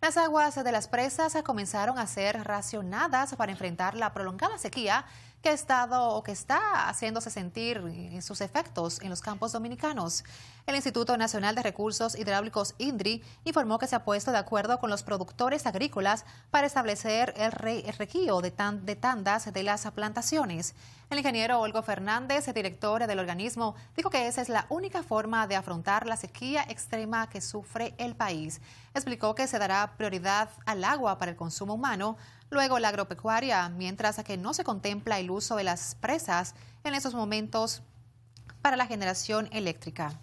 Las aguas de las presas comenzaron a ser racionadas para enfrentar la prolongada sequía que ha estado o que está haciéndose sentir sus efectos en los campos dominicanos. El Instituto Nacional de Recursos Hidráulicos INDRI informó que se ha puesto de acuerdo con los productores agrícolas para establecer el, requío de, de tandas de las plantaciones. El ingeniero Olgo Fernández, director del organismo, dijo que esa es la única forma de afrontar la sequía extrema que sufre el país. Explicó que se dará prioridad al agua para el consumo humano, luego la agropecuaria, mientras que no se contempla el uso de las presas en esos momentos para la generación eléctrica.